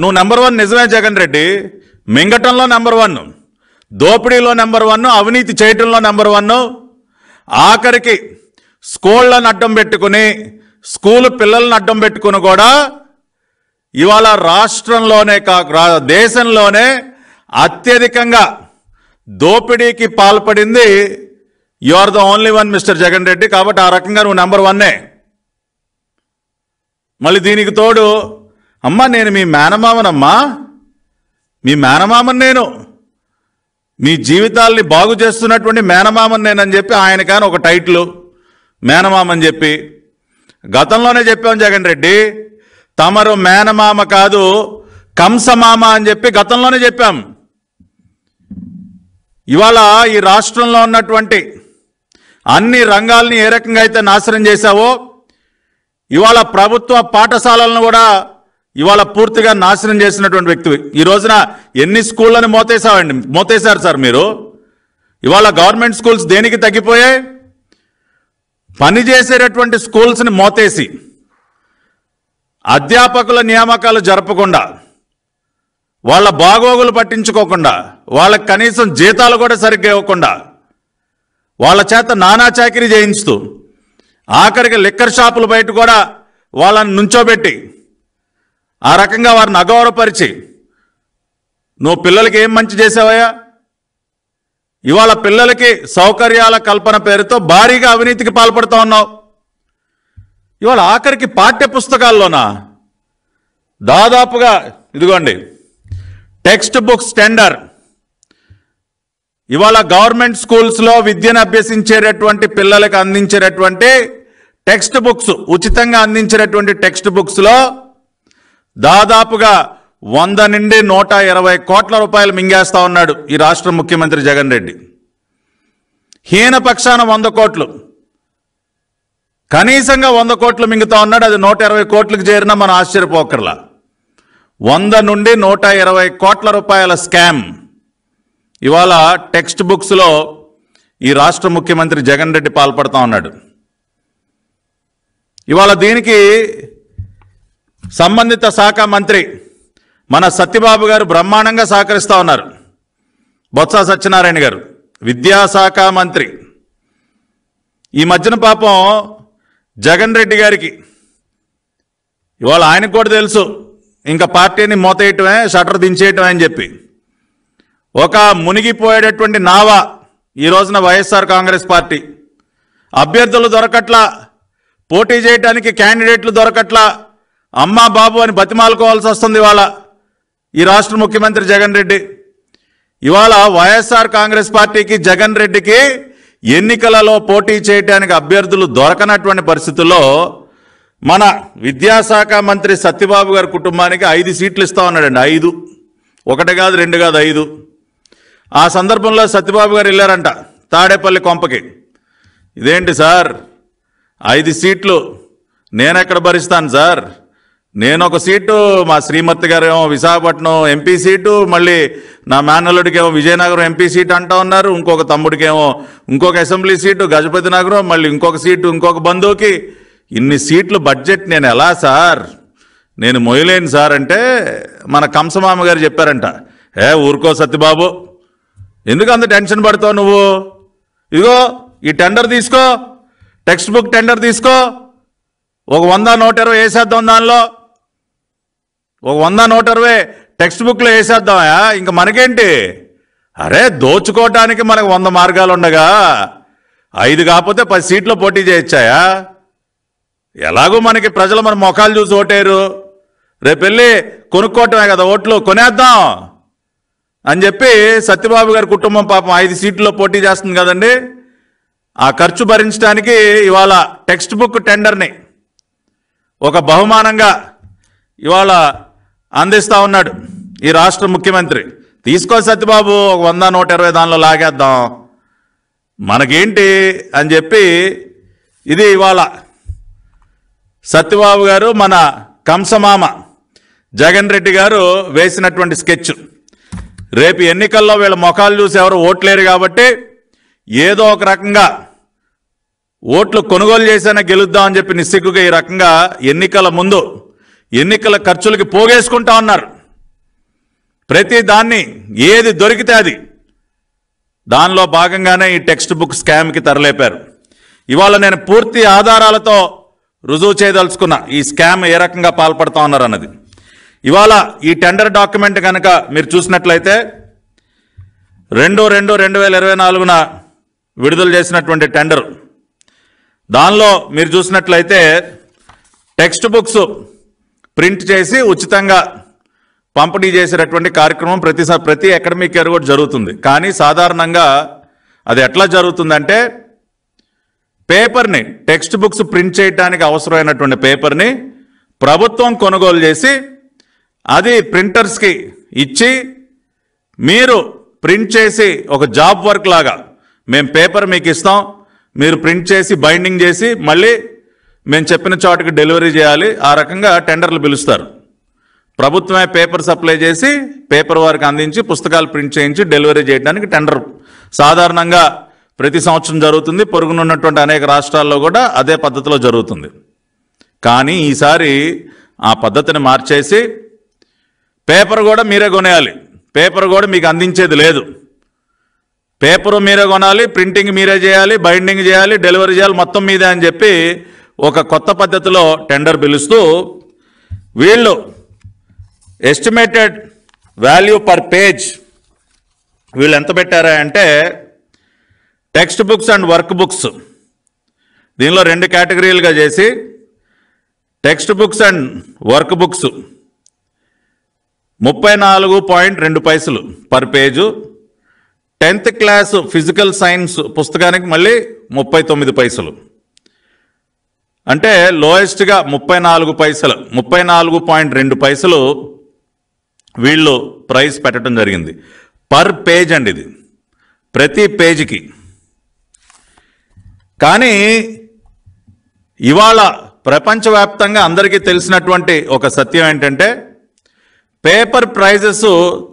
నువ్వు number one నిజమే జగన్ రెడ్డి మింగటంలో నెంబర్ వన్ దోపిడీలో నెంబర్ వన్ అవినీతి చేయటంలో నెంబర్ వన్ ఆఖరికి స్కూళ్ళను అడ్డం పెట్టుకుని స్కూల్ పిల్లలను అడ్డం పెట్టుకుని కూడా ఇవాళ రాష్ట్రంలోనే కాక దేశంలోనే అత్యధికంగా దోపిడీకి పాల్పడింది you are the only one mister Jagan Reddy కాబట్టి ఆ రకంగా నువ్వు నెంబర్ వన్నే మళ్ళీ దీనికి తోడు అమ్మ నేను మీ మేనమామనమ్మా మీ మేనమామని నేను మీ జీవితాల్ని బాగు చేస్తున్నటువంటి మేనమామని నేనని చెప్పి ఆయన కానీ ఒక టైటిల్ మేనమామని చెప్పి గతంలోనే చెప్పాం జగన్ రెడ్డి తమరు మేనమామ కాదు కంసమామ అని చెప్పి గతంలోనే చెప్పాం ఇవాళ ఈ రాష్ట్రంలో ఉన్నటువంటి అన్ని రంగాల్ని ఏ రకంగా అయితే నాశనం చేశావో ఇవాళ ప్రభుత్వ పాఠశాలలను కూడా ఇవాళ పూర్తిగా నాశనం చేసినటువంటి వ్యక్తి ఈ రోజున ఎన్ని స్కూళ్ళని మోతేసావండి మోతేశారు సార్ మీరు ఇవాళ గవర్నమెంట్ స్కూల్స్ దేనికి తగ్గిపోయాయి పనిచేసేటటువంటి స్కూల్స్ని మోతేసి అధ్యాపకుల నియామకాలు జరపకుండా వాళ్ళ బాగోగులు పట్టించుకోకుండా వాళ్ళకి కనీసం జీతాలు కూడా సరిగ్గా ఇవ్వకుండా వాళ్ళ చేత నానా చాకరీ చేయించుతూ ఆఖరికి లిక్కర్ షాపుల బయట కూడా వాళ్ళని నుంచోబెట్టి ఆ రకంగా వారిని అగౌరవపరిచి నువ్వు పిల్లలకి ఏం మంచి చేసావయ్యా ఇవాళ పిల్లలకి సౌకర్యాల కల్పన పేరుతో భారీగా అవినీతికి పాల్పడుతూ ఉన్నావు ఇవాళ ఆఖరికి పాఠ్య పుస్తకాల్లోనా దాదాపుగా ఇదిగోండి టెక్స్ట్ బుక్స్ టెండర్ ఇవాళ గవర్నమెంట్ స్కూల్స్లో విద్యను అభ్యసించేటటువంటి పిల్లలకు అందించేటటువంటి టెక్స్ట్ బుక్స్ ఉచితంగా అందించేటటువంటి టెక్స్ట్ బుక్స్లో దాదాపుగా వంద నుండి నూట ఇరవై కోట్ల రూపాయలు మింగేస్తా ఉన్నాడు ఈ రాష్ట్ర ముఖ్యమంత్రి జగన్ రెడ్డి హీనపక్షాన వంద కోట్లు కనీసంగా వంద కోట్లు మింగుతా ఉన్నాడు అది నూట ఇరవై కోట్లకు చేరినా మనం ఆశ్చర్యపోకర్లా వంద నుండి నూట ఇరవై కోట్ల రూపాయల స్కామ్ ఇవాళ టెక్స్ట్ బుక్స్లో ఈ రాష్ట్ర ముఖ్యమంత్రి జగన్ రెడ్డి పాల్పడతా ఉన్నాడు ఇవాళ దీనికి సంబంధిత శాఖ మంత్రి మన సత్యబాబు గారు బ్రహ్మాండంగా సహకరిస్తూ ఉన్నారు బొత్స సత్యనారాయణ గారు విద్యాశాఖ మంత్రి ఈ మధ్యన పాపం జగన్ రెడ్డి గారికి ఇవాళ ఆయనకు కూడా తెలుసు ఇంకా పార్టీని మూతేయటమే షటర్ దించేయటమే అని చెప్పి ఒక మునిగిపోయేటటువంటి నావా ఈ రోజున వైఎస్ఆర్ కాంగ్రెస్ పార్టీ అభ్యర్థులు దొరకట్లా పోటీ చేయడానికి క్యాండిడేట్లు దొరకట్లా అమ్మా బాబు అని బతిమాలుకోవాల్సి వస్తుంది ఇవాళ ఈ రాష్ట్ర ముఖ్యమంత్రి జగన్ రెడ్డి ఇవాళ వైఎస్ఆర్ కాంగ్రెస్ పార్టీకి జగన్ రెడ్డికి ఎన్నికలలో పోటీ చేయడానికి అభ్యర్థులు దొరకనటువంటి పరిస్థితుల్లో మన విద్యాశాఖ మంత్రి సత్యబాబు గారి కుటుంబానికి ఐదు సీట్లు ఇస్తా ఉన్నాడండి ఐదు ఒకటి కాదు రెండు కాదు ఐదు ఆ సందర్భంలో సత్యబాబు గారు వెళ్ళారంట తాడేపల్లి కొంపకి ఇదేంటి సార్ ఐదు సీట్లు నేనెక్కడ భరిస్తాను సార్ నేను ఒక సీటు మా శ్రీమతి గారు ఏమో విశాఖపట్నం ఎంపీ సీటు మళ్ళీ నా మేనల్లుడికి ఏమో విజయనగరం ఎంపీ సీట్ అంటా ఉన్నారు ఇంకొక తమ్ముడికేమో ఇంకొక అసెంబ్లీ సీటు గజపతి నగరం మళ్ళీ ఇంకొక సీటు ఇంకొక బంధువుకి ఇన్ని సీట్లు బడ్జెట్ నేను ఎలా సార్ నేను మొయలేను సార్ అంటే మన కంసమామ గారు చెప్పారంట ఏ ఊరుకో సత్యబాబు ఎందుకు అంత టెన్షన్ పడతావు నువ్వు ఇదిగో ఈ టెండర్ తీసుకో టెక్స్ట్ బుక్ టెండర్ తీసుకో ఒక వంద నూట ఇరవై వేసేద్దాం దానిలో ఒక వంద నూట ఇరవై టెక్స్ట్ బుక్లో వేసేద్దామయా ఇంక మనకేంటి అరే దోచుకోవటానికి మనకు వంద మార్గాలు ఉండగా ఐదు కాకపోతే పది సీట్లు పోటీ చేయొచ్చాయా ఎలాగో మనకి ప్రజలు మన మొఖాలు చూసి ఓటేరు రేపు వెళ్ళి కొనుక్కోవటమే కదా ఓట్లు కొనేద్దాం అని చెప్పి సత్యబాబు గారి కుటుంబం పాపం ఐదు సీట్లో పోటీ చేస్తుంది కదండి ఆ ఖర్చు భరించడానికి ఇవాళ టెక్స్ట్ బుక్ టెండర్ని ఒక బహుమానంగా ఇవాళ అందిస్తూ ఉన్నాడు ఈ రాష్ట్ర ముఖ్యమంత్రి తీసుకో సత్యబాబు ఒక వంద నూట ఇరవై దానిలో లాగేద్దాం మనకేంటి అని చెప్పి ఇది ఇవాళ సత్యబాబు గారు మన కంసమామ జగన్ రెడ్డి గారు వేసినటువంటి స్కెచ్ రేపు ఎన్నికల్లో వీళ్ళ ముఖాలు చూసి ఎవరు ఓట్లేరు కాబట్టి ఏదో ఒక రకంగా ఓట్లు కొనుగోలు చేసైనా గెలుద్దామని చెప్పి నిస్సిగ్గుగా ఈ రకంగా ఎన్నికల ముందు ఎన్నికల ఖర్చులకి పోగేసుకుంటా ఉన్నారు ప్రతి దాన్ని ఏది దొరికితే అది దానిలో భాగంగానే ఈ టెక్స్ట్ బుక్ స్కామ్కి తరలేపారు ఇవాళ నేను పూర్తి ఆధారాలతో రుజువు చేయదలుచుకున్నా ఈ స్కామ్ ఏ రకంగా పాల్పడతా ఉన్నారు అన్నది ఇవాళ ఈ టెండర్ డాక్యుమెంట్ కనుక మీరు చూసినట్లయితే రెండు రెండు రెండు వేల ఇరవై నాలుగున విడుదల చేసినటువంటి టెండర్ దానిలో మీరు చూసినట్లయితే టెక్స్ట్ బుక్స్ ప్రింట్ చేసి ఉచితంగా పంపిణీ చేసేటటువంటి కార్యక్రమం ప్రతి ప్రతి అకాడమిక్ ఇయర్ కూడా జరుగుతుంది కానీ సాధారణంగా అది ఎట్లా జరుగుతుందంటే పేపర్ని టెక్స్ట్ బుక్స్ ప్రింట్ చేయడానికి అవసరమైనటువంటి పేపర్ని ప్రభుత్వం కొనుగోలు చేసి అది ప్రింటర్స్కి ఇచ్చి మీరు ప్రింట్ చేసి ఒక జాబ్ వర్క్ లాగా మేము పేపర్ మీకు ఇస్తాం మీరు ప్రింట్ చేసి బైండింగ్ చేసి మళ్ళీ మేము చెప్పిన చోటుకి డెలివరీ చేయాలి ఆ రకంగా టెండర్లు పిలుస్తారు ప్రభుత్వమే పేపర్ సప్లై చేసి పేపర్ వారికి అందించి పుస్తకాలు ప్రింట్ చేయించి డెలివరీ చేయడానికి టెండర్ సాధారణంగా ప్రతి సంవత్సరం జరుగుతుంది పొరుగునున్నటువంటి అనేక రాష్ట్రాల్లో కూడా అదే పద్ధతిలో జరుగుతుంది కానీ ఈసారి ఆ పద్ధతిని మార్చేసి పేపర్ కూడా మీరే కొనేయాలి పేపర్ కూడా మీకు అందించేది లేదు పేపరు మీరే కొనాలి ప్రింటింగ్ మీరే చేయాలి బైండింగ్ చేయాలి డెలివరీ చేయాలి మొత్తం మీదే అని చెప్పి ఒక కొత్త పద్ధతిలో టెండర్ పిలుస్తూ వీళ్ళు ఎస్టిమేటెడ్ వాల్యూ పర్ పేజ్ వీళ్ళు ఎంత పెట్టారా అంటే text books and work books దీనిలో రెండు కేటగిరీలుగా చేసి text books and work books ముప్పై నాలుగు పాయింట్ రెండు పైసలు per page tenth class physical science పుస్తకానికి మళ్ళీ ముప్పై తొమ్మిది పైసలు అంటే లోయెస్ట్గా ముప్పై నాలుగు పైసలు ముప్పై నాలుగు పాయింట్ రెండు పైసలు వీళ్ళు ప్రైస్ పెట్టడం జరిగింది పర్ పేజ్ అండి ఇది ప్రతి పేజీకి కానీ ఇవాళ ప్రపంచవ్యాప్తంగా అందరికీ తెలిసినటువంటి ఒక సత్యం ఏంటంటే పేపర్ ప్రైజెస్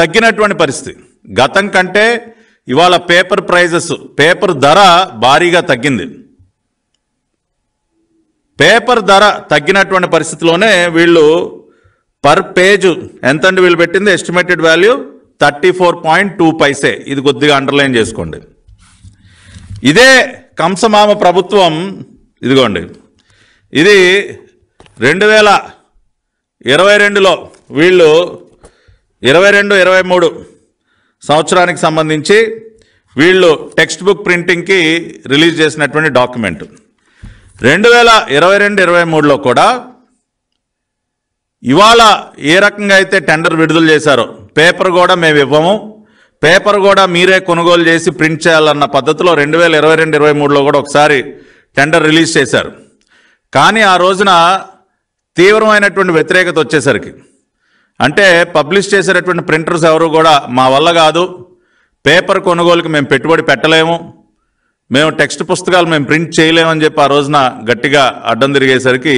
తగ్గినటువంటి పరిస్థితి గతం కంటే ఇవాళ పేపర్ ప్రైజెస్ పేపర్ ధర భారీగా తగ్గింది పేపర్ ధర తగ్గినటువంటి పరిస్థితిలోనే వీళ్ళు పర్ పేజ్ ఎంతండి వీళ్ళు పెట్టింది estimated value thirty four point two paise ఇది కొద్దిగా అండర్లైన్ చేసుకోండి ఇదే కంసమామ ప్రభుత్వం ఇదిగోండి ఇది రెండు వేల ఇరవై రెండులో వీళ్ళు ఇరవై రెండు ఇరవై మూడు సంవత్సరానికి సంబంధించి వీళ్ళు టెక్స్ట్ బుక్ ప్రింటింగ్కి రిలీజ్ చేసినటువంటి డాక్యుమెంట్ రెండు వేల ఇరవై రెండు ఇరవై మూడులో కూడా ఇవాళ ఏ రకంగా అయితే టెండర్ విడుదల చేశారో పేపర్ కూడా మేము ఇవ్వము పేపర్ కూడా మీరే కొనుగోలు చేసి ప్రింట్ చేయాలన్న పద్ధతిలో రెండు వేల ఇరవై రెండు ఇరవై మూడులో కూడా ఒకసారి టెండర్ రిలీజ్ చేశారు కానీ ఆ రోజున తీవ్రమైనటువంటి వ్యతిరేకత వచ్చేసరికి అంటే పబ్లిష్ చేసేటటువంటి ప్రింటర్స్ ఎవరు కూడా మా వల్ల కాదు పేపర్ కొనుగోలుకి మేము పెట్టుబడి పెట్టలేము మేము టెక్స్ట్ పుస్తకాలు మేము ప్రింట్ చేయలేమని చెప్పి ఆ రోజున గట్టిగా అడ్డం తిరిగేసరికి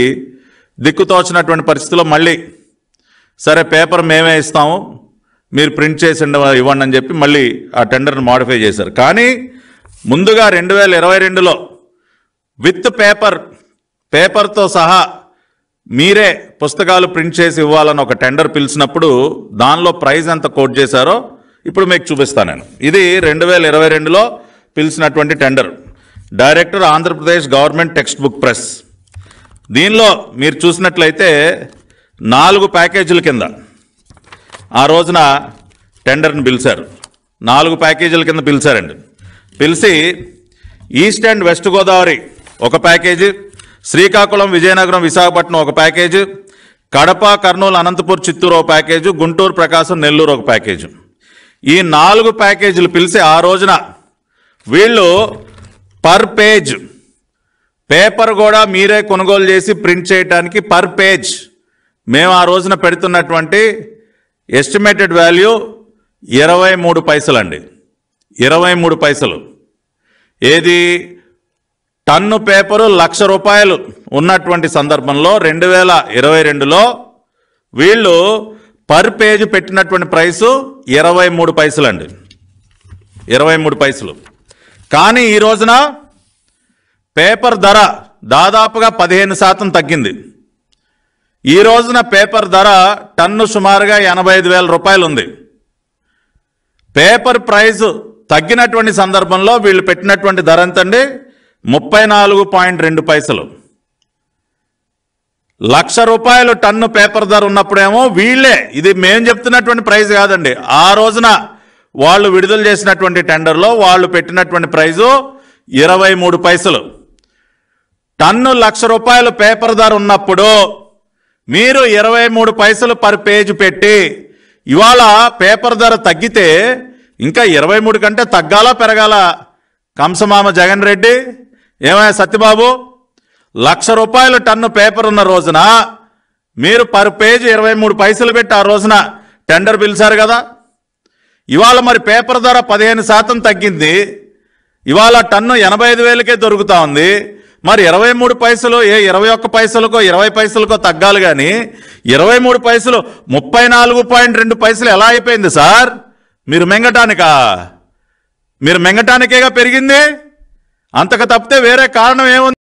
దిక్కుతోచినటువంటి పరిస్థితిలో మళ్ళీ సరే పేపర్ మేమే ఇస్తాము మీరు ప్రింట్ చేసి ఇవ్వండి అని చెప్పి మళ్ళీ ఆ టెండర్ని మాడిఫై చేశారు కానీ ముందుగా రెండు వేల ఇరవై రెండులో విత్ పేపర్ పేపర్తో సహా మీరే పుస్తకాలు ప్రింట్ చేసి ఇవ్వాలని ఒక టెండర్ పిలిచినప్పుడు దానిలో ప్రైజ్ ఎంత కోట్ చేశారో ఇప్పుడు మీకు చూపిస్తాను నేను ఇది రెండు వేల ఇరవై రెండులో పిలిచినటువంటి tender director Andhra Pradesh government text book press దీనిలో మీరు చూసినట్లయితే నాలుగు ప్యాకేజీల కింద ఆ రోజున టెండర్ని పిలిచారు నాలుగు ప్యాకేజీల కింద పిలిచారండి పిలిచి ఈస్ట్ అండ్ వెస్ట్ గోదావరి ఒక ప్యాకేజీ శ్రీకాకుళం విజయనగరం విశాఖపట్నం ఒక ప్యాకేజీ కడప కర్నూలు అనంతపూర్ చిత్తూరు ఒక ప్యాకేజీ గుంటూరు ప్రకాశం నెల్లూరు ఒక ప్యాకేజీ ఈ నాలుగు ప్యాకేజీలు పిలిచి ఆ రోజున వీళ్ళు పర్ పేజ్ పేపర్ కూడా మీరే కొనుగోలు చేసి ప్రింట్ చేయడానికి పర్ పేజ్ మేము ఆ రోజున పెడుతున్నటువంటి ఎస్టిమేటెడ్ వాల్యూ ఇరవై మూడు పైసలండి ఇరవై మూడు పైసలు ఏది టన్ను పేపరు లక్ష రూపాయలు ఉన్నటువంటి సందర్భంలో రెండు వేల ఇరవై రెండులో వీళ్ళు పర్ పేజ్ పెట్టినటువంటి ప్రైసు ఇరవై మూడు పైసలండి ఇరవై మూడు పైసలు కానీ ఈ రోజున పేపర్ ధర దాదాపుగా పదిహేను శాతం తగ్గింది ఈ రోజున పేపర్ ధర టన్ను సుమారుగా ఎనభై ఐదు వేల రూపాయలు ఉంది పేపర్ ప్రైజు తగ్గినటువంటి సందర్భంలో వీళ్ళు పెట్టినటువంటి ధర ఎంతండి ముప్పై నాలుగు పాయింట్ రెండు పైసలు లక్ష రూపాయలు టన్ను పేపర్ ధర ఉన్నప్పుడేమో వీళ్ళే ఇది మేము చెప్తున్నటువంటి ప్రైస్ కాదండి ఆ రోజున వాళ్ళు విడుదల చేసినటువంటి టెండర్లో వాళ్ళు పెట్టినటువంటి ప్రైజు ఇరవై మూడు పైసలు టన్ను లక్ష రూపాయలు పేపర్ ధర ఉన్నప్పుడు మీరు ఇరవై మూడు పైసలు పర్ పేజ్ పెట్టి ఇవాళ పేపర్ ధర తగ్గితే ఇంకా ఇరవై మూడు కంటే తగ్గాలా పెరగాల కంసమామ జగన్ రెడ్డి ఏమైనా సత్యబాబు లక్ష రూపాయలు టన్ను పేపర్ ఉన్న రోజున మీరు పర్ పేజ్ ఇరవై మూడు పైసలు పెట్టి ఆ రోజున టెండర్ పిలిచారు కదా ఇవాళ మరి పేపర్ ధర పదిహేను శాతం తగ్గింది ఇవాళ టన్ను ఎనభై ఐదు వేలకే దొరుకుతా ఉంది మరి ఇరవై మూడు పైసలు ఏ ఇరవై ఒక్క పైసలకో ఇరవై పైసలకో తగ్గాలి కానీ ఇరవై మూడు పైసలు ముప్పై నాలుగు పాయింట్ రెండు పైసలు ఎలా అయిపోయింది సార్ మీరు మెంగటానికా మీరు మెంగటానికేగా పెరిగింది అంతకు తప్పితే వేరే కారణం ఏముంది